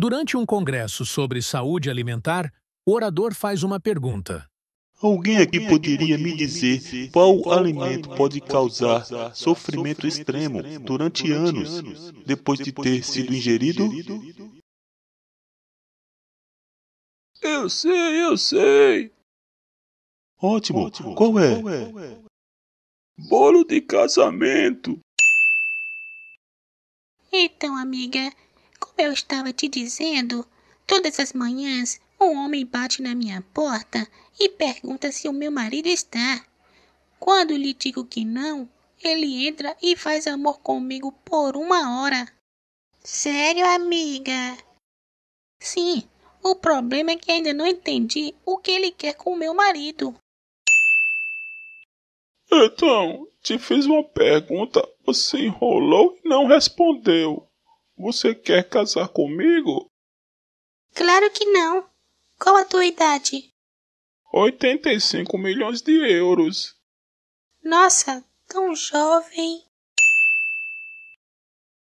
Durante um congresso sobre saúde alimentar, o orador faz uma pergunta. Alguém aqui poderia me dizer qual alimento pode causar sofrimento extremo durante anos depois de ter sido ingerido? Eu sei, eu sei. Ótimo. É? Qual é? Bolo de casamento. Então, amiga, eu estava te dizendo. Todas as manhãs, um homem bate na minha porta e pergunta se o meu marido está. Quando lhe digo que não, ele entra e faz amor comigo por uma hora. Sério, amiga? Sim, o problema é que ainda não entendi o que ele quer com o meu marido. Então, te fiz uma pergunta, você enrolou e não respondeu. Você quer casar comigo? Claro que não. Qual a tua idade? 85 milhões de euros. Nossa, tão jovem.